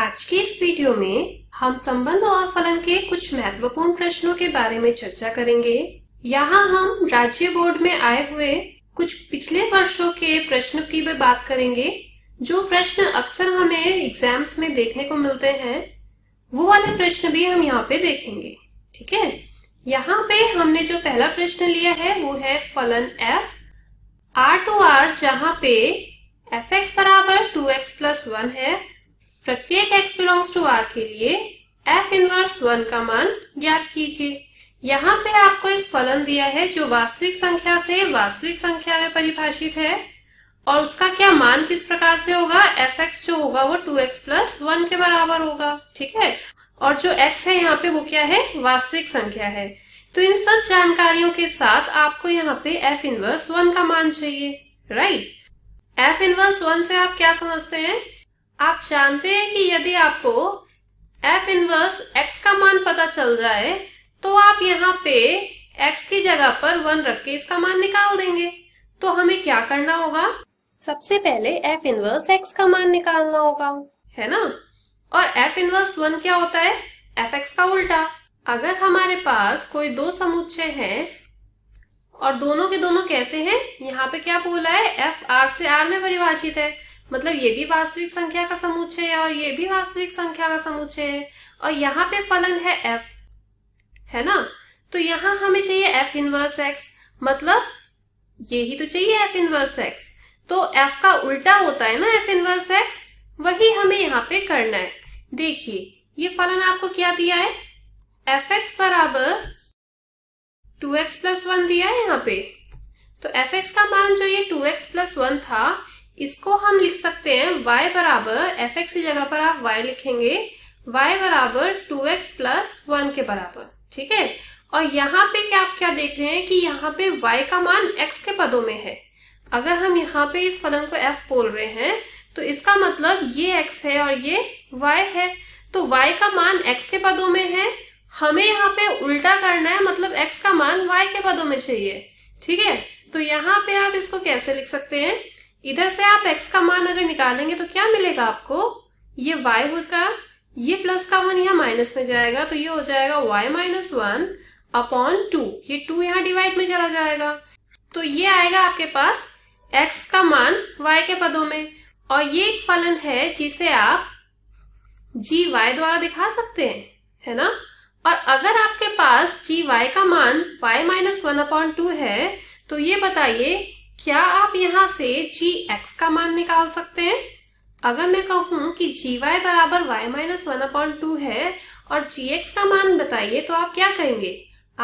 आज के इस वीडियो में हम संबंध और फलन के कुछ महत्वपूर्ण प्रश्नों के बारे में चर्चा करेंगे यहाँ हम राज्य बोर्ड में आए हुए कुछ पिछले वर्षों के प्रश्नों की भी बात करेंगे जो प्रश्न अक्सर हमें एग्जाम्स में देखने को मिलते हैं वो वाले प्रश्न भी हम यहाँ पे देखेंगे ठीक है यहाँ पे हमने जो पहला प्रश्न लिया है वो है फलन एफ आर टू आर जहाँ पे एफ एक्स बराबर टू एक्स प्लस वन है प्रत्येक x बिलोंग्स टू R के लिए f इनवर्स वन का मान ज्ञात कीजिए यहाँ पे आपको एक फलन दिया है जो वास्तविक संख्या से वास्तविक संख्या में परिभाषित है और उसका क्या मान किस प्रकार से होगा एफ एक्स जो होगा वो टू एक्स प्लस वन के बराबर होगा ठीक है और जो x है यहाँ पे वो क्या है वास्तविक संख्या है तो इन सब जानकारियों के साथ आपको यहाँ पे f इनवर्स वन का मान चाहिए राइट f इनवर्स वन से आप क्या समझते हैं आप जानते हैं कि यदि आपको एफ इनवर्स एक्स का मान पता चल जाए तो आप यहाँ पे एक्स की जगह पर वन रख के इसका मान निकाल देंगे तो हमें क्या करना होगा सबसे पहले एफ इनवर्स एक्स का मान निकालना होगा है ना और एफ इनवर्स वन क्या होता है एफ एक्स का उल्टा अगर हमारे पास कोई दो समुच्चय हैं और दोनों के दोनों कैसे हैं यहाँ पे क्या बोला है एफ आर से आर में परिभाषित है मतलब ये भी वास्तविक संख्या का समुच्चय है और ये भी वास्तविक संख्या का समुच्चय है और यहाँ पे फलन है एफ है ना तो यहाँ हमें चाहिए एफ इनवर्स एक्स मतलब ये ही तो चाहिए एफ इनवर्स एक्स तो एफ का उल्टा होता है ना एफ इनवर्स एक्स वही हमें यहाँ पे करना है देखिए ये फलन आपको क्या दिया है एफ एक्स बराबर टू एक्स प्लस वन दिया है यहाँ पे तो एफ एक्स का मान जो ये टू एक्स प्लस वन था इसको हम लिख सकते हैं y बराबर एफ एक्स की जगह पर आप y लिखेंगे y बराबर टू एक्स प्लस वन के बराबर ठीक है और यहाँ पे क्या आप क्या देख रहे हैं कि यहाँ पे y का मान x के पदों में है अगर हम यहाँ पे इस फलन को f बोल रहे हैं तो इसका मतलब ये x है और ये y है तो y का मान x के पदों में है हमें यहाँ पे उल्टा करना है मतलब x का मान y के पदों में चाहिए ठीक है तो यहाँ पे आप इसको कैसे लिख सकते हैं इधर से आप x का मान अगर निकालेंगे तो क्या मिलेगा आपको ये y जाएगा ये प्लस का वन यहाँ माइनस में जाएगा तो ये हो जाएगा y minus one upon two ये टू यहाँ डिवाइड में चला जाएगा तो ये आएगा आपके पास x का मान y के पदों में और ये एक फलन है जिसे आप जी वाई द्वारा दिखा सकते हैं है ना और अगर आपके पास जी वाई का मान Y minus one upon two है तो ये बताइए क्या आप यहाँ से जी एक्स का मान निकाल सकते हैं अगर मैं कहूँ कि जी वाई बराबर Y minus one upon two है और जी एक्स का मान बताइए तो आप क्या कहेंगे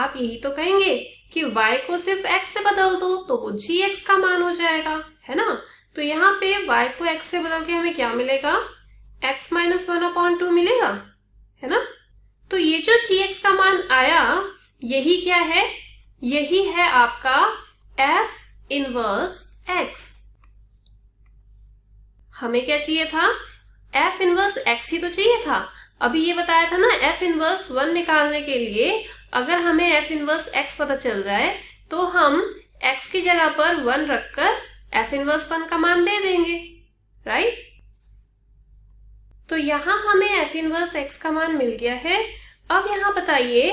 आप यही तो कहेंगे कि y को सिर्फ x से बदल दो तो वो जी एक्स का मान हो जाएगा है ना तो यहाँ पे y को x से बदल के हमें क्या मिलेगा x minus one upon two मिलेगा है ना तो ये जो जी एक्स का मान आया यही क्या है यही है आपका एफ इनवर्स एक्स हमें क्या चाहिए था एफ इनवर्स एक्स ही तो चाहिए था अभी ये बताया था ना एफ इनवर्स वन निकालने के लिए अगर हमें एफ इनवर्स एक्स पता चल जाए तो हम एक्स की जगह पर वन रखकर एफ इनवर्स वन का मान दे देंगे राइट तो यहां हमें एफ इनवर्स एक्स का मान मिल गया है अब यहाँ बताइए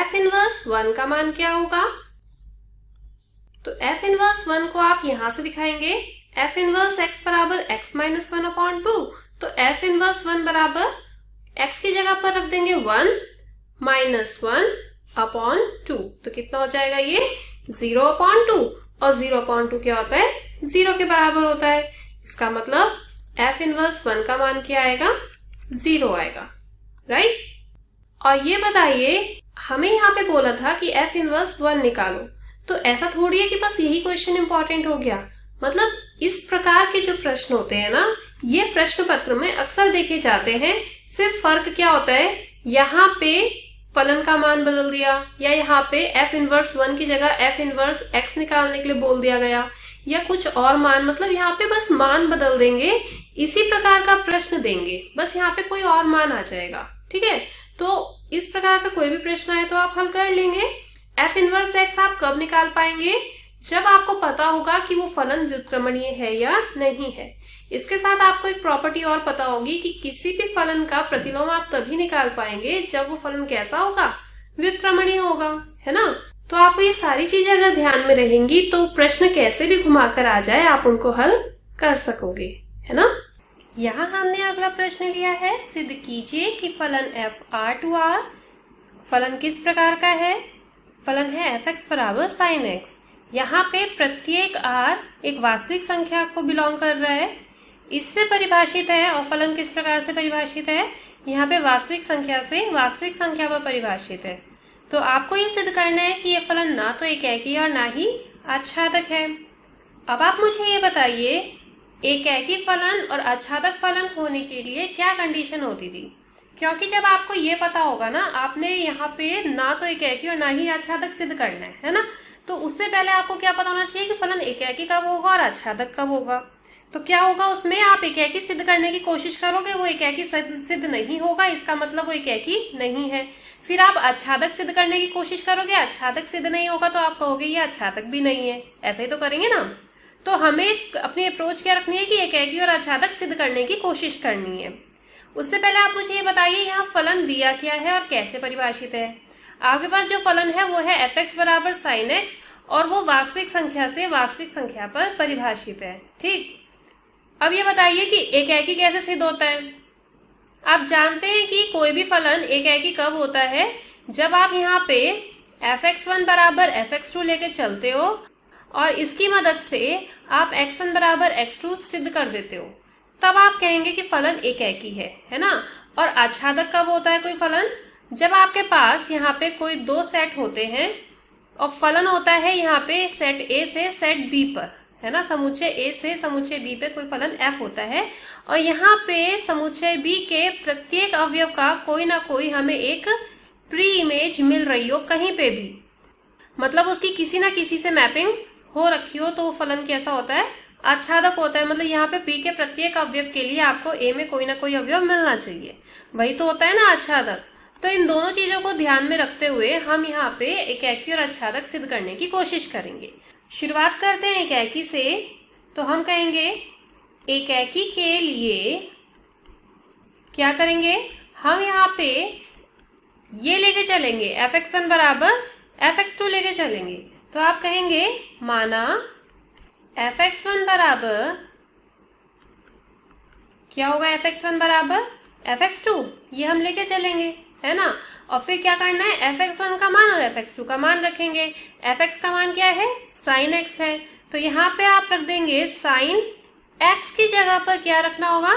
एफ इनवर्स वन का मान क्या होगा तो एफ इनवर्स वन को आप यहां से दिखाएंगे एफ इनवर्स एक्स बराबर X minus one upon two तो एफ इनवर्स वन बराबर एक्स की जगह पर रख देंगे one minus one upon two तो कितना हो जाएगा ये जीरो अपॉन टू और जीरो अपॉन टू क्या होता है जीरो के बराबर होता है इसका मतलब एफ इनवर्स वन का मान क्या आएगा जीरो आएगा राइट और ये बताइए हमें यहाँ पे बोला था कि एफ इनवर्स वन निकालो तो ऐसा थोड़ी है कि बस यही क्वेश्चन इंपॉर्टेंट हो गया मतलब इस प्रकार के जो प्रश्न होते हैं ना ये प्रश्न पत्र में अक्सर देखे जाते हैं सिर्फ फर्क क्या होता है यहाँ पे फलन का मान बदल दिया या यहाँ पे f इनवर्स वन की जगह f इनवर्स x निकालने के लिए बोल दिया गया या कुछ और मान मतलब यहाँ पे बस मान बदल देंगे इसी प्रकार का प्रश्न देंगे बस यहाँ पे कोई और मान आ जाएगा ठीक है तो इस प्रकार का कोई भी प्रश्न आए तो आप हल कर लेंगे एफ इनवर्स एक्स आप कब निकाल पाएंगे जब आपको पता होगा कि वो फलन व्युत्क्रमणीय है या नहीं है इसके साथ आपको एक प्रॉपर्टी और पता होगी कि किसी भी फलन का प्रतिलोम आप तभी निकाल पाएंगे जब वो फलन कैसा होगा व्युत्क्रमणीय होगा है ना तो आपको ये सारी चीजें अगर ध्यान में रहेंगी तो प्रश्न कैसे भी घुमा कर आ जाए आप उनको हल कर सकोगे है ना यहाँ हमने अगला प्रश्न लिया है सिद्ध कीजिए कि फलन एफ आर टू आर फलन किस प्रकार का है फलन है एफ एक्स बराबर साइन एक्स यहाँ पे प्रत्येक आर एक वास्तविक संख्या को बिलोंग कर रहा है इससे परिभाषित है और फलन किस प्रकार से परिभाषित है यहाँ पे वास्तविक संख्या से वास्तविक संख्या पर परिभाषित है तो आपको ये सिद्ध करना है कि ये फलन ना तो एक ऐकी और ना ही आच्छादक है अब आप मुझे ये बताइए एक एक फलन और अच्छादक फलन होने के लिए क्या कंडीशन होती थी क्योंकि जब आपको ये पता होगा ना आपने यहाँ पे ना तो एक एकी और ना ही अच्छा तक सिद्ध करना है है ना तो उससे पहले आपको क्या पता होना चाहिए कि फलन एक एकी कब होगा और तक कब होगा तो क्या होगा उसमें आप एक एकी सिद्ध करने की कोशिश करोगे वो एक एकी सिद्ध नहीं होगा इसका मतलब वो एक एकी नहीं है फिर आप तक सिद्ध करने की कोशिश करोगे अच्छा तक सिद्ध नहीं होगा तो आप कहोगे ये तक भी नहीं है ऐसे ही तो करेंगे ना तो हमें अपनी अप्रोच क्या रखनी है कि एक एकी और तक सिद्ध करने की कोशिश करनी है उससे पहले आप मुझे ये बताइए यहाँ फलन दिया क्या है और कैसे परिभाषित है आपके पास जो फलन है वो है एफ एक्स बराबर साइन एक्स और वो वास्तविक संख्या से वास्तविक संख्या पर परिभाषित है ठीक अब ये बताइए कि एक एकी कैसे सिद्ध होता है आप जानते हैं कि कोई भी फलन एक एकी कब होता है जब आप यहाँ पे एफ एक्स वन बराबर एफ एक्स टू लेके चलते हो और इसकी मदद से आप एक्स वन बराबर एक्स टू सिद्ध कर देते हो तब आप कहेंगे कि फलन एक ही है है ना और आच्छादक कब होता है कोई फलन जब आपके पास यहाँ पे कोई दो सेट होते हैं और फलन होता है यहाँ पे सेट ए से सेट बी पर है ना समूचे ए से समूचे बी पे कोई फलन एफ होता है और यहाँ पे समूचे बी के प्रत्येक अवयव का कोई ना कोई हमें एक प्री इमेज मिल रही हो कहीं पे भी मतलब उसकी किसी ना किसी से मैपिंग हो रखी हो तो फलन कैसा होता है आच्छादक होता है मतलब यहाँ पे पी के प्रत्येक अवयव के लिए आपको ए में कोई ना कोई अवयव मिलना चाहिए वही तो होता है ना आच्छादक तो इन दोनों चीजों को ध्यान में रखते हुए हम यहाँ पे एक एकी और आच्छादक सिद्ध करने की कोशिश करेंगे शुरुआत करते हैं एक एकी से तो हम कहेंगे एक एकी के लिए क्या करेंगे हम यहाँ पे ये लेके चलेंगे एफ एक्स वन बराबर एफ एक्स टू लेके चलेंगे तो आप कहेंगे माना एफ एक्स वन बराबर क्या होगा एफ एक्स वन बराबर एफ एक्स टू ये हम लेके चलेंगे है ना और फिर क्या करना है एफ एक्स वन का मान और एफ एक्स टू का मान रखेंगे एफ एक्स का मान क्या है साइन एक्स है तो यहाँ पे आप रख देंगे साइन एक्स की जगह पर क्या रखना होगा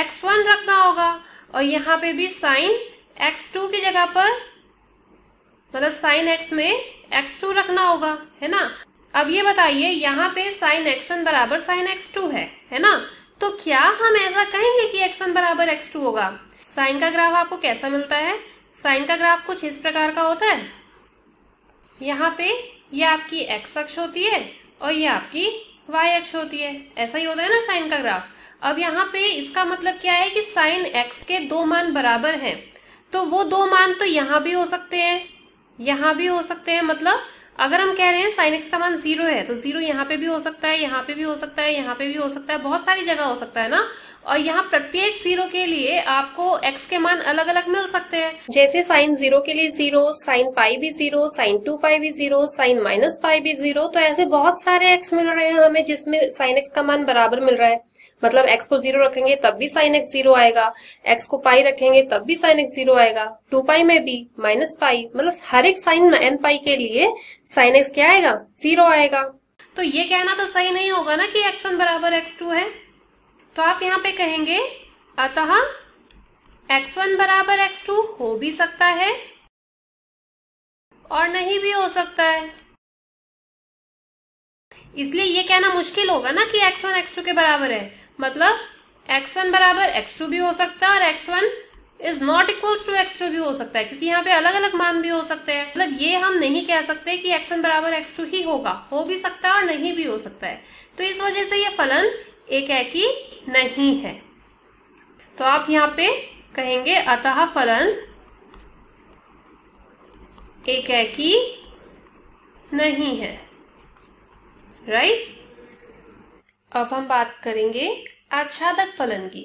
एक्स वन रखना होगा और यहाँ पे भी साइन एक्स टू की जगह पर मतलब साइन एक्स में एक्स टू रखना होगा है ना अब ये बताइए यहाँ पे साइन एक्स वन बराबर साइन एक्स टू है है ना तो क्या हम ऐसा कहेंगे कि एक्स वन बराबर एक्स टू होगा साइन का ग्राफ आपको कैसा मिलता है साइन का ग्राफ कुछ इस प्रकार का होता है यहाँ पे ये आपकी एक्स अक्ष होती है और ये आपकी वाई अक्ष होती है ऐसा ही होता है ना साइन का ग्राफ अब यहाँ पे इसका मतलब क्या है कि साइन एक्स के दो मान बराबर हैं तो वो दो मान तो यहाँ भी हो सकते हैं यहाँ भी हो सकते हैं मतलब अगर हम कह रहे हैं साइन एक्स का मान जीरो है तो जीरो यहाँ पे भी हो सकता है यहाँ पे भी हो सकता है यहाँ पे भी हो सकता है बहुत सारी जगह हो सकता है ना और यहाँ प्रत्येक जीरो के लिए आपको एक्स के मान अलग अलग मिल सकते हैं जैसे साइन जीरो के लिए जीरो साइन पाई भी जीरो साइन टू पाई भी जीरो साइन माइनस पाई भी जीरो तो ऐसे बहुत सारे एक्स मिल रहे हैं हमें जिसमें साइन एक्स का मान बराबर मिल रहा है मतलब एक्स को जीरो रखेंगे तब भी साइन एक्स जीरो आएगा एक्स को पाई रखेंगे तब भी साइन एक्स जीरो आएगा टू पाई में भी माइनस पाई मतलब हर एक साइन एन पाई के लिए साइन एक्स क्या आएगा जीरो आएगा तो ये कहना तो सही नहीं होगा ना कि एक्स वन बराबर एक्स टू है तो आप यहाँ पे कहेंगे अतः एक्स वन बराबर एक्स टू हो भी सकता है और नहीं भी हो सकता है इसलिए ये कहना मुश्किल होगा ना कि x1 x2 के बराबर है मतलब x1 बराबर x2 भी हो सकता है और x1 is not equals to X two भी हो सकता है क्योंकि यहाँ पे अलग अलग मान भी हो सकते हैं मतलब ये हम नहीं कह सकते कि एक्स वन बराबर एक्स टू ही होगा हो भी सकता है और नहीं भी हो सकता है तो इस वजह से ये फलन एक है कि नहीं है तो आप यहाँ पे कहेंगे अतः फलन एक है कि नहीं है राइट अब हम बात करेंगे आच्छादक फलन की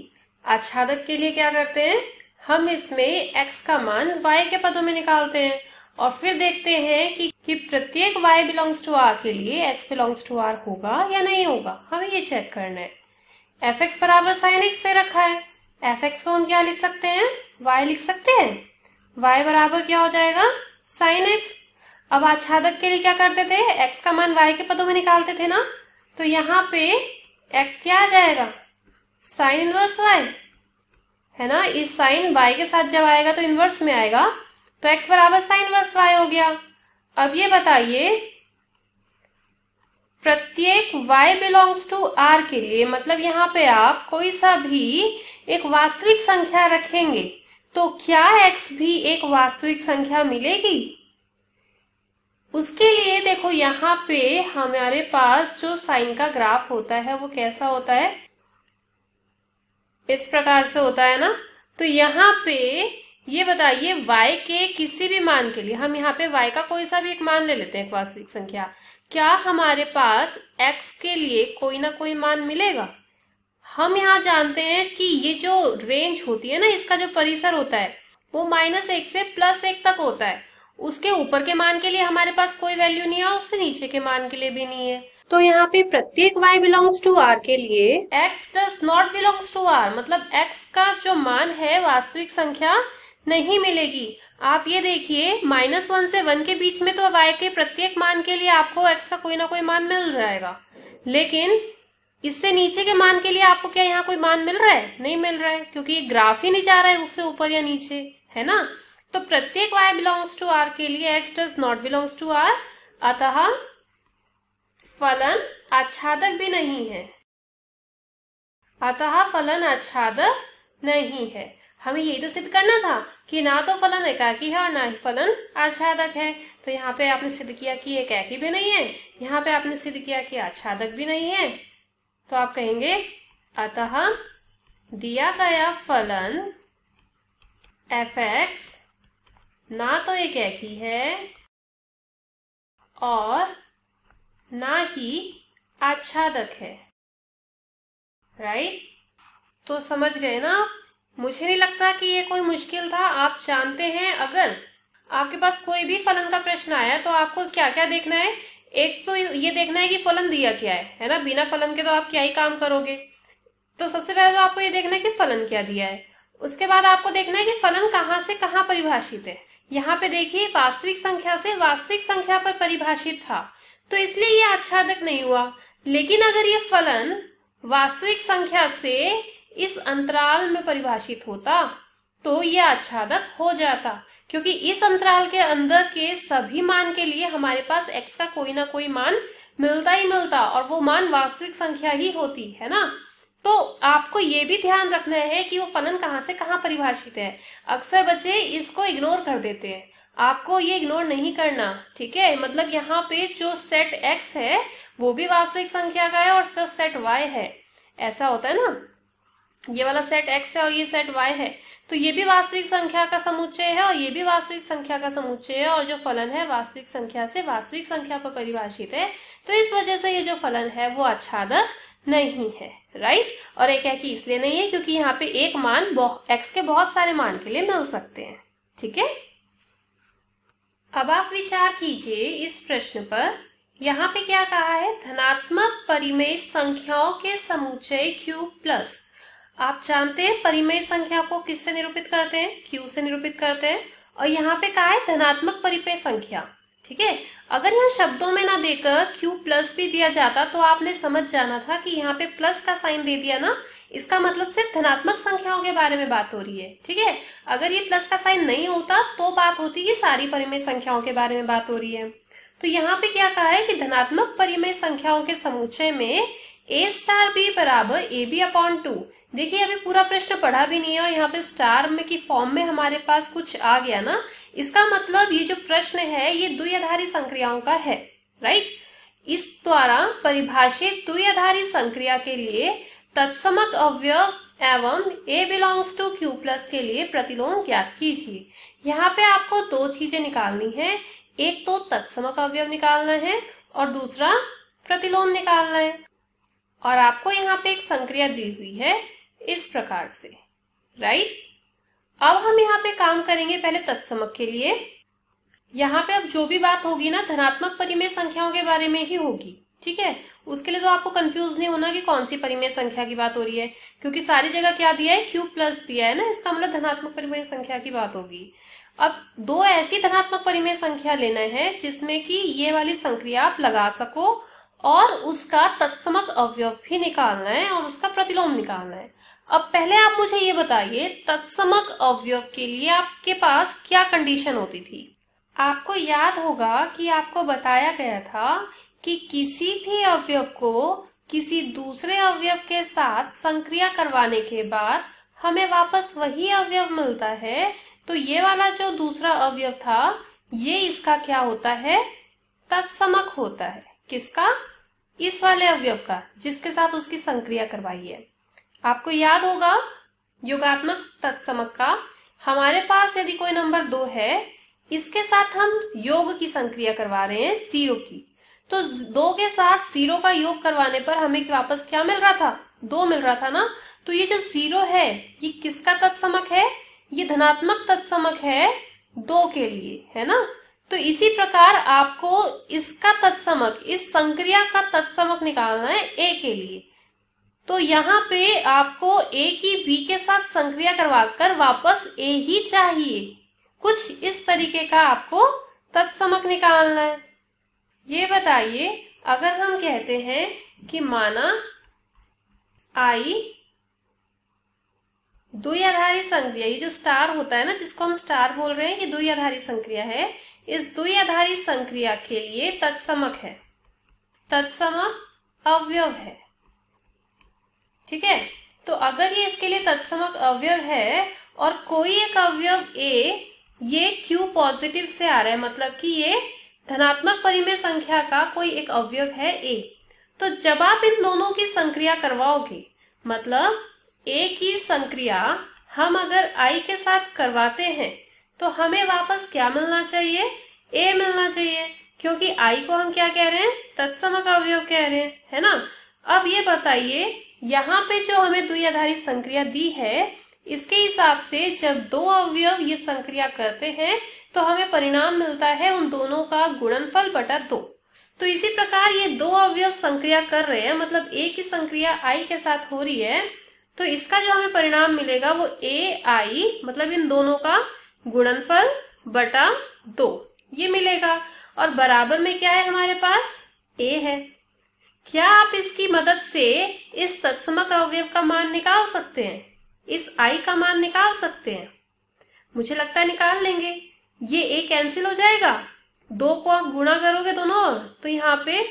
आच्छादक के लिए क्या करते हैं हम इसमें x का मान y के पदों में निकालते हैं और फिर देखते हैं कि, कि प्रत्येक y बिलोंग्स टू r के लिए x बिलोंग्स टू r होगा या नहीं होगा हमें ये चेक करना है एफ एक्स बराबर साइन एक्स से रखा है एफ एक्स को हम क्या लिख सकते हैं y लिख सकते हैं y बराबर क्या हो जाएगा साइन एक्स अब आच्छादक के लिए क्या करते थे x का मान y के पदों में निकालते थे ना तो यहाँ पे x क्या आ जाएगा साइन इनवर्स y है ना इस साइन y के साथ जब आएगा तो इनवर्स में आएगा तो x बराबर साइन इनवर्स y हो गया अब ये बताइए प्रत्येक y बिलोंग्स टू r के लिए मतलब यहाँ पे आप कोई सा भी एक वास्तविक संख्या रखेंगे तो क्या x भी एक वास्तविक संख्या मिलेगी उसके लिए देखो यहाँ पे हमारे पास जो साइन का ग्राफ होता है वो कैसा होता है इस प्रकार से होता है ना तो यहाँ पे ये बताइए y के किसी भी मान के लिए हम यहाँ पे y का कोई सा भी एक मान ले लेते हैं एक वास्तविक संख्या क्या हमारे पास x के लिए कोई ना कोई मान मिलेगा हम यहाँ जानते हैं कि ये जो रेंज होती है ना इसका जो परिसर होता है वो माइनस एक से प्लस एक तक होता है उसके ऊपर के मान के लिए हमारे पास कोई वैल्यू नहीं है और उससे नीचे के मान के लिए भी नहीं है तो यहाँ पे प्रत्येक y बिलोंग्स टू r के लिए x does not belongs to r मतलब x का जो मान है वास्तविक संख्या नहीं मिलेगी आप ये देखिए माइनस वन से वन के बीच में तो y के प्रत्येक मान के लिए आपको x का कोई ना कोई मान मिल जाएगा लेकिन इससे नीचे के मान के लिए आपको क्या यहाँ कोई मान मिल रहा है नहीं मिल रहा है क्योंकि ये ग्राफ ही नहीं जा रहा है उससे ऊपर या नीचे है ना तो प्रत्येक y बिलोंग्स टू r के लिए x does not belongs to r अतः फलन आच्छादक भी नहीं है अतः फलन आच्छादक नहीं है हमें यही तो सिद्ध करना था कि ना तो फलन एकाकी है और ना ही फलन आच्छादक है तो यहाँ पे आपने सिद्ध किया कि एकाकी भी नहीं है यहाँ पे आपने सिद्ध किया कि आच्छादक भी नहीं है तो आप कहेंगे अतः दिया गया फलन एफ एक्स ना तो ये कैकी है और ना ही आच्छादक है राइट तो समझ गए ना मुझे नहीं लगता कि ये कोई मुश्किल था आप जानते हैं अगर आपके पास कोई भी फलन का प्रश्न आया तो आपको क्या क्या देखना है एक तो ये देखना है कि फलन दिया क्या है है ना बिना फलन के तो आप क्या ही काम करोगे तो सबसे पहले तो आपको ये देखना है कि फलन क्या दिया है उसके बाद आपको देखना है कि फलन कहाँ से कहाँ परिभाषित है यहाँ पे देखिए वास्तविक संख्या से वास्तविक संख्या पर परिभाषित था तो इसलिए ये आच्छादक नहीं हुआ लेकिन अगर ये फलन वास्तविक संख्या से इस अंतराल में परिभाषित होता तो ये आच्छादक हो जाता क्योंकि इस अंतराल के अंदर के सभी मान के लिए हमारे पास एक्स का कोई ना कोई मान मिलता ही मिलता और वो मान वास्तविक संख्या ही होती है ना तो आपको ये भी ध्यान रखना है कि वो फलन कहाँ से कहाँ परिभाषित है अक्सर बच्चे इसको इग्नोर कर देते हैं आपको ये इग्नोर नहीं करना ठीक है मतलब यहाँ पे जो सेट एक्स है वो भी वास्तविक संख्या का है और जो सेट वाई है ऐसा होता है ना ये वाला सेट एक्स है और ये सेट वाई है तो ये भी वास्तविक संख्या का समुच्चय है और ये भी वास्तविक संख्या का समुच्चय है और जो फलन है वास्तविक संख्या से वास्तविक संख्या पर परिभाषित है तो इस वजह से ये जो फलन है वो आच्छादक नहीं है राइट और एक है कि इसलिए नहीं है क्योंकि यहाँ पे एक मान एक्स के बहुत सारे मान के लिए मिल सकते हैं ठीक है अब आप विचार कीजिए इस प्रश्न पर यहाँ पे क्या कहा है धनात्मक परिमेय संख्याओं के समूचे क्यू प्लस आप जानते हैं परिमेय संख्या को किससे निरूपित करते हैं क्यू से निरूपित करते हैं और यहाँ पे कहा है धनात्मक परिमेय संख्या ठीक है अगर यहाँ शब्दों में ना देकर Q प्लस भी दिया जाता तो आपने समझ जाना था कि यहाँ पे प्लस का साइन दे दिया ना इसका मतलब सिर्फ धनात्मक संख्याओं के बारे में बात हो रही है ठीक है अगर ये प्लस का साइन नहीं होता तो बात होती कि सारी परिमेय संख्याओं के बारे में बात हो रही है तो यहाँ पे क्या कहा है कि धनात्मक परिमेय संख्याओं के समुच्चय में ए स्टार बी बराबर ए बी अपॉन टू देखिए अभी पूरा प्रश्न पढ़ा भी नहीं है और यहाँ पे स्टार में की फॉर्म में हमारे पास कुछ आ गया ना इसका मतलब ये जो प्रश्न है ये द्विआधारी संक्रियाओं का है राइट इस द्वारा परिभाषित द्विआधारी संक्रिया के लिए तत्समक अवय एवं A belongs to Q plus के लिए प्रतिलोम ज्ञात कीजिए यहाँ पे आपको दो चीजें निकालनी है एक तो तत्समक अवयव निकालना है और दूसरा प्रतिलोम निकालना है और आपको यहाँ पे एक संक्रिया दी हुई है इस प्रकार से राइट अब हम यहाँ पे काम करेंगे पहले तत्समक के लिए यहाँ पे अब जो भी बात होगी ना धनात्मक परिमेय संख्याओं के बारे में ही होगी ठीक है उसके लिए तो आपको कंफ्यूज नहीं होना कि कौन सी परिमेय संख्या की बात हो रही है क्योंकि सारी जगह क्या दिया है क्यू प्लस दिया है ना इसका मतलब धनात्मक परिमेय संख्या की बात होगी अब दो ऐसी धनात्मक परिमेय संख्या लेना है जिसमें कि ये वाली संक्रिया आप लगा सको और उसका तत्समक अवयव भी निकालना है और उसका प्रतिलोम निकालना है अब पहले आप मुझे ये बताइए तत्समक अवयव के लिए आपके पास क्या कंडीशन होती थी आपको याद होगा कि आपको बताया गया था कि किसी भी अवयव को किसी दूसरे अवयव के साथ संक्रिया करवाने के बाद हमें वापस वही अवयव मिलता है तो ये वाला जो दूसरा अवयव था ये इसका क्या होता है तत्समक होता है किसका इस वाले अवयव का जिसके साथ उसकी संक्रिया करवाई है आपको याद होगा योगात्मक तत्समक का हमारे पास यदि कोई नंबर दो है इसके साथ हम योग की संक्रिया करवा रहे हैं सीरो की तो दो के साथ सीरो का योग करवाने पर हमें वापस क्या मिल रहा था दो मिल रहा था ना तो ये जो सीरो है ये किसका तत्समक है ये धनात्मक तत्समक है दो के लिए है ना तो इसी प्रकार आपको इसका तत्समक इस संक्रिया का तत्समक निकालना है ए के लिए तो यहाँ पे आपको ए की बी के साथ संक्रिया करवा कर वापस ए ही चाहिए कुछ इस तरीके का आपको तत्समक निकालना है ये बताइए अगर हम कहते हैं कि माना आई दुई आधारी संक्रिया ये जो स्टार होता है ना जिसको हम स्टार बोल रहे हैं ये आधारी संक्रिया है इस द्विआधारी संक्रिया के लिए तत्समक है तत्समक अवयव है ठीक है तो अगर ये इसके लिए तत्समक अवयव है और कोई एक अवयव ए ये Q पॉजिटिव से आ रहा है मतलब कि ये धनात्मक परिमेय संख्या का कोई एक अवयव है ए तो जब आप इन दोनों की संक्रिया करवाओगे मतलब ए की संक्रिया हम अगर आई के साथ करवाते हैं तो हमें वापस क्या मिलना चाहिए ए मिलना चाहिए क्योंकि आई को हम क्या कह रहे हैं तत्सम का अवयव कह रहे हैं है ना अब ये बताइए यहाँ पे जो हमें द्विआधारी संक्रिया दी है इसके हिसाब से जब दो अवयव ये संक्रिया करते हैं तो हमें परिणाम मिलता है उन दोनों का गुणनफल बटा दो तो इसी प्रकार ये दो अवयव संक्रिया कर रहे हैं मतलब ए की संक्रिया आई के साथ हो रही है तो इसका जो हमें परिणाम मिलेगा वो ए आई मतलब इन दोनों का गुणनफल बटा दो ये मिलेगा और बराबर में क्या है हमारे पास ए है क्या आप इसकी मदद से इस तत्समक अवयव का मान निकाल सकते हैं इस आई का मान निकाल सकते हैं मुझे लगता है निकाल लेंगे ये ए कैंसिल हो जाएगा दो को आप गुणा करोगे दोनों और तो यहाँ पे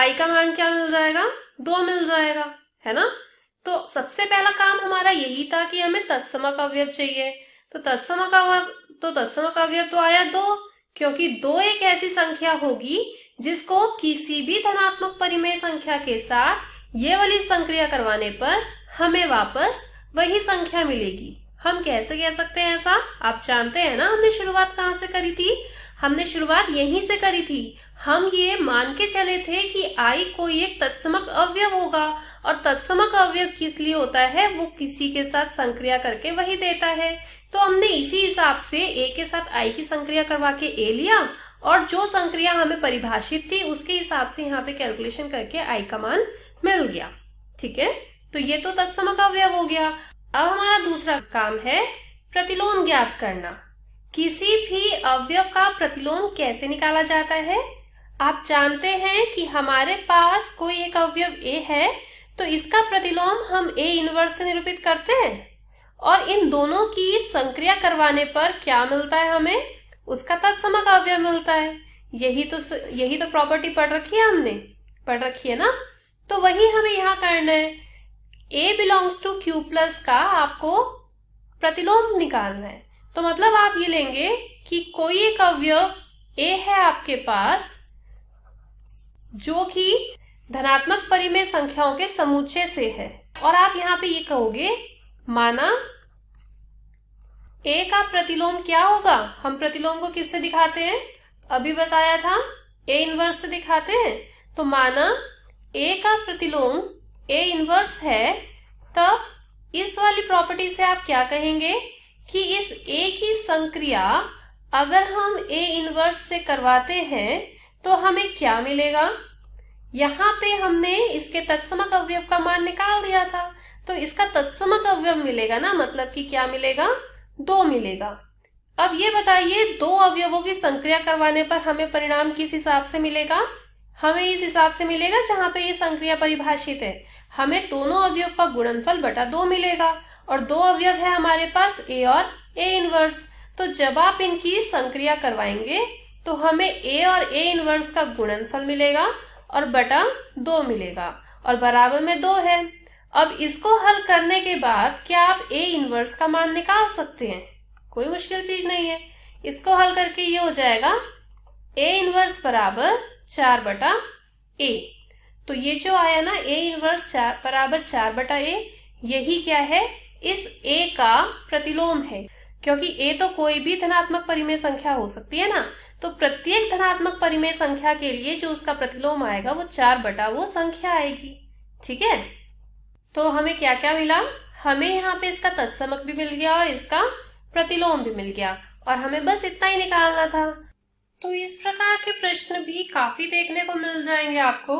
आई का मान क्या मिल जाएगा दो मिल जाएगा है ना तो सबसे पहला काम हमारा यही था कि हमें तत्समक अवयव चाहिए तो तत्सम का तो तत्सम का अवयव तो आया दो क्योंकि दो एक ऐसी संख्या होगी जिसको किसी भी धनात्मक परिमेय संख्या के साथ ये वाली संक्रिया करवाने पर हमें वापस वही संख्या मिलेगी हम कैसे कह सकते हैं ऐसा आप जानते हैं ना हमने शुरुआत कहाँ से करी थी हमने शुरुआत यहीं से करी थी हम ये मान के चले थे कि आई कोई एक तत्समक अवयव होगा और तत्समक अवयव किस लिए होता है वो किसी के साथ संक्रिया करके वही देता है तो हमने इसी हिसाब से ए के साथ आई की संक्रिया करवा के ए लिया और जो संक्रिया हमें परिभाषित थी उसके हिसाब से यहाँ पे कैलकुलेशन करके आई का मान मिल गया ठीक है तो ये तो तत्सम अवयव हो गया अब हमारा दूसरा काम है प्रतिलोम ज्ञात करना किसी भी अवयव का प्रतिलोम कैसे निकाला जाता है आप जानते हैं कि हमारे पास कोई एक अवयव ए है तो इसका प्रतिलोम हम ए इनवर्स से निरूपित करते हैं और इन दोनों की संक्रिया करवाने पर क्या मिलता है हमें उसका तत्समक अवयव मिलता है यही तो यही तो प्रॉपर्टी पढ़ रखी है हमने पढ़ रखी है ना तो वही हमें यहाँ करना है A belongs to Q plus का आपको प्रतिलोम निकालना है तो मतलब आप ये लेंगे कि कोई एक अवयव ए है आपके पास जो कि धनात्मक परिमेय संख्याओं के समूचे से है और आप यहाँ पे ये कहोगे माना ए का प्रतिलोम क्या होगा हम प्रतिलोम को किससे दिखाते हैं अभी बताया था ए इनवर्स से दिखाते हैं तो माना ए का प्रतिलोम ए इनवर्स है तब इस वाली प्रॉपर्टी से आप क्या कहेंगे कि इस ए की संक्रिया अगर हम ए इनवर्स से करवाते हैं तो हमें क्या मिलेगा यहाँ पे हमने इसके तत्समक अवयव का मान निकाल दिया था तो इसका तत्समक अवयव मिलेगा ना मतलब कि क्या मिलेगा दो मिलेगा अब ये बताइए दो अवयवों की संक्रिया करवाने पर हमें परिणाम किस हिसाब से मिलेगा हमें इस हिसाब से मिलेगा जहां पे ये संक्रिया परिभाषित है हमें दोनों अवयव का गुणनफल बटा दो मिलेगा और दो अवयव है हमारे पास ए और ए इनवर्स तो जब आप इनकी संक्रिया करवाएंगे तो हमें ए और ए इनवर्स का गुणनफल मिलेगा और बटा दो मिलेगा और बराबर में दो है अब इसको हल करने के बाद क्या आप ए इनवर्स का मान निकाल सकते हैं कोई मुश्किल चीज नहीं है इसको हल करके ये हो जाएगा ए इनवर्स बराबर चार बटा ए तो ये जो आया ना ए इनवर्स चार बराबर चार बटा ए यही क्या है इस ए का प्रतिलोम है क्योंकि ए तो कोई भी धनात्मक परिमेय संख्या हो सकती है ना तो प्रत्येक धनात्मक परिमेय संख्या के लिए जो उसका प्रतिलोम आएगा वो चार बटा वो संख्या आएगी ठीक है तो हमें क्या क्या मिला हमें यहाँ पे इसका तत्समक भी मिल गया और इसका प्रतिलोम भी मिल गया और हमें बस इतना ही निकालना था तो इस प्रकार के प्रश्न भी काफी देखने को मिल जाएंगे आपको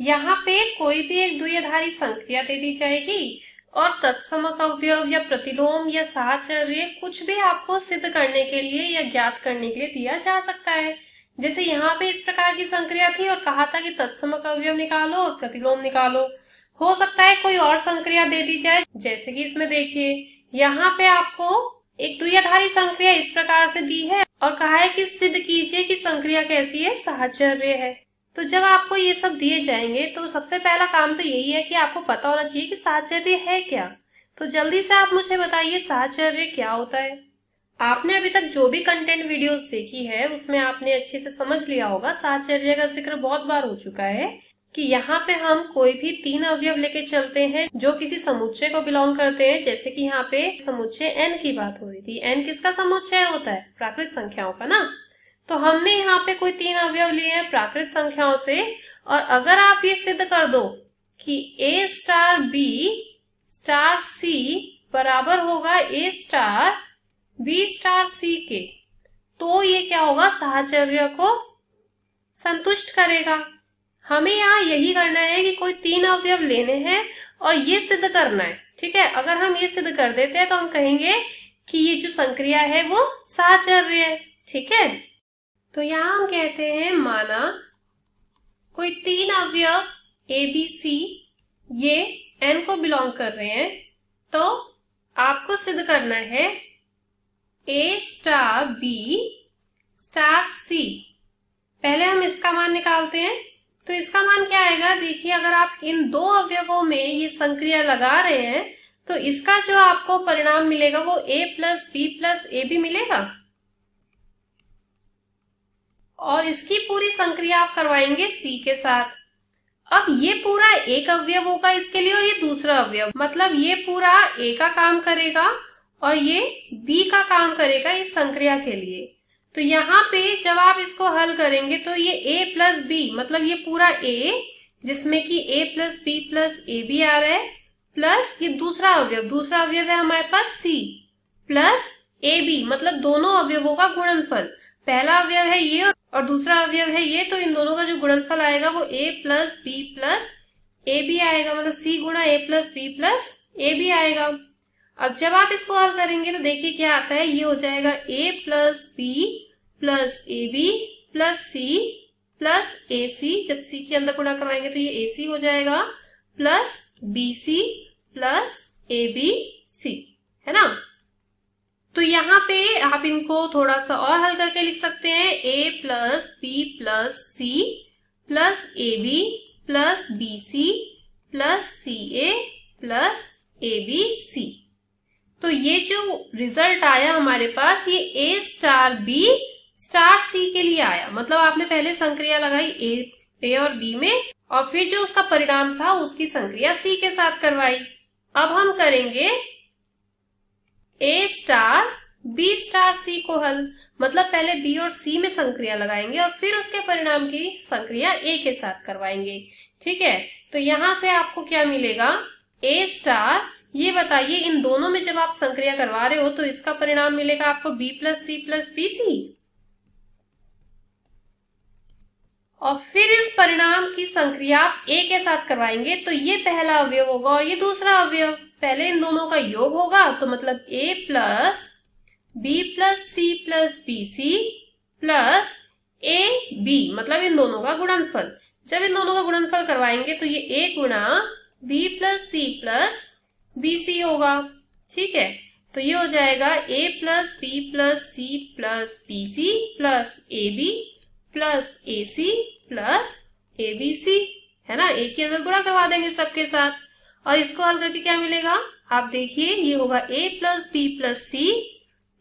यहाँ पे कोई भी एक द्विधारी संख्या दे दी जाएगी और तत्समक अवयव या प्रतिलोम या साहचर्य कुछ भी आपको सिद्ध करने के लिए या ज्ञात करने के लिए दिया जा सकता है जैसे यहाँ पे इस प्रकार की संक्रिया थी और कहा था कि तत्समक अवयव निकालो और प्रतिलोम निकालो हो सकता है कोई और संक्रिया दे दी जाए जैसे कि इसमें देखिए यहाँ पे आपको एक दुयाधारी संक्रिया इस प्रकार से दी है और कहा है कि सिद्ध कीजिए कि संक्रिया कैसी है साहचर्य है तो जब आपको ये सब दिए जाएंगे तो सबसे पहला काम तो यही है कि आपको पता होना चाहिए कि साहचर्य है क्या तो जल्दी से आप मुझे बताइए साहचर्य क्या होता है आपने अभी तक जो भी कंटेंट वीडियोस देखी है उसमें आपने अच्छे से समझ लिया होगा साहचर्य का जिक्र बहुत बार हो चुका है कि यहाँ पे हम कोई भी तीन अवयव लेके चलते हैं जो किसी समुच्चय को बिलोंग करते हैं जैसे कि यहाँ पे समुच्चय एन की बात हो रही थी एन किसका समुच्चय होता है प्राकृत संख्याओं का ना तो हमने यहाँ पे कोई तीन अवयव लिए हैं प्राकृत संख्याओं से और अगर आप ये सिद्ध कर दो कि A star B star C बराबर होगा A star B star C के तो ये क्या होगा साहचर्य को संतुष्ट करेगा हमें यहाँ यही करना है कि कोई तीन अवयव लेने हैं और ये सिद्ध करना है ठीक है अगर हम ये सिद्ध कर देते हैं तो हम कहेंगे कि ये जो संक्रिया है वो साचर्य है ठीक है तो यहाँ हम कहते हैं माना कोई तीन अवयव ए बी सी ये एन को बिलोंग कर रहे हैं तो आपको सिद्ध करना है A star B star C पहले हम इसका मान निकालते हैं तो इसका मान क्या आएगा देखिए अगर आप इन दो अवयवों में ये संक्रिया लगा रहे हैं तो इसका जो आपको परिणाम मिलेगा वो a plus B plus A भी मिलेगा और इसकी पूरी संक्रिया आप करवाएंगे c के साथ अब ये पूरा एक अवयव होगा इसके लिए और ये दूसरा अवयव मतलब ये पूरा a का काम करेगा और ये b का काम करेगा इस संक्रिया के लिए तो यहाँ पे जब आप इसको हल करेंगे तो ये a प्लस बी मतलब ये पूरा a जिसमें कि a plus B plus A B आ रहा है प्लस ये दूसरा अवयव दूसरा अवयव है हमारे पास c प्लस ए बी मतलब दोनों अवयवों का गुणनफल पहला अवयव है ये और दूसरा अवयव है ये तो इन दोनों का जो गुणनफल आएगा वो a plus B plus A B आएगा मतलब सी गुणा A plus B plus A B आएगा अब जब आप इसको हल करेंगे तो देखिए क्या आता है ये हो जाएगा A plus B plus A B plus C plus A C जब सी के अंदर गुणा करवाएंगे तो ये ए सी हो जाएगा plus B C plus A B C है ना तो यहाँ पे आप इनको थोड़ा सा और हल करके लिख सकते हैं A plus B plus C plus A B plus B C plus C A plus A B C तो ये जो रिजल्ट आया हमारे पास ये A star B star C के लिए आया मतलब आपने पहले संक्रिया लगाई ए ए और बी में और फिर जो उसका परिणाम था उसकी संक्रिया सी के साथ करवाई अब हम करेंगे A star B star C को हल मतलब पहले बी और सी में संक्रिया लगाएंगे और फिर उसके परिणाम की संक्रिया ए के साथ करवाएंगे ठीक है तो यहां से आपको क्या मिलेगा ए स्टार ये बताइए इन दोनों में जब आप संक्रिया करवा रहे हो तो इसका परिणाम मिलेगा आपको B plus C plus B C और फिर इस परिणाम की संक्रिया आप ए के साथ करवाएंगे तो ये पहला अवयव होगा और ये दूसरा अवयव पहले इन दोनों का योग होगा तो मतलब A plus B plus C plus B C plus A B मतलब इन दोनों का गुणनफल जब इन दोनों का गुणनफल करवाएंगे तो ये ए गुणा B plus C plus B C होगा ठीक है तो ये हो जाएगा A plus B plus C plus B C plus A B plus A C plus A B C है ना ए के अंदर गुणा करवा देंगे सबके साथ और इसको हल करके क्या मिलेगा आप देखिए ये होगा A plus B plus C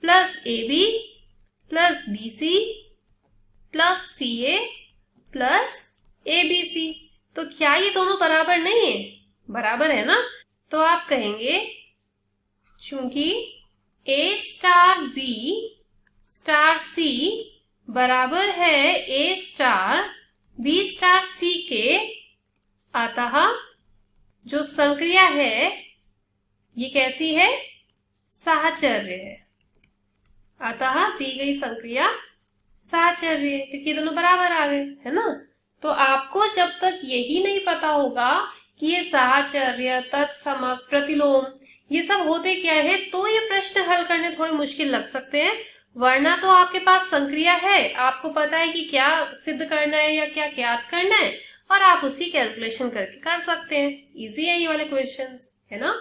plus A B plus B C plus C A plus A B C तो क्या ये दोनों बराबर नहीं है बराबर है ना तो आप कहेंगे चूंकि A star B star C बराबर है A star B star C के अतः जो संक्रिया है ये कैसी है साहचर्य है अतः दी गई संक्रिया साहचर्य क्योंकि दोनों बराबर आ गए है ना तो आपको जब तक यही नहीं पता होगा कि ये साहचर्य तत्समक प्रतिलोम ये सब होते क्या है तो ये प्रश्न हल करने थोड़े मुश्किल लग सकते हैं वरना तो आपके पास संक्रिया है आपको पता है कि क्या सिद्ध करना है या क्या ज्ञात करना है और आप उसी कैलकुलेशन करके कर सकते हैं इजी है ये वाले क्वेश्चंस है ना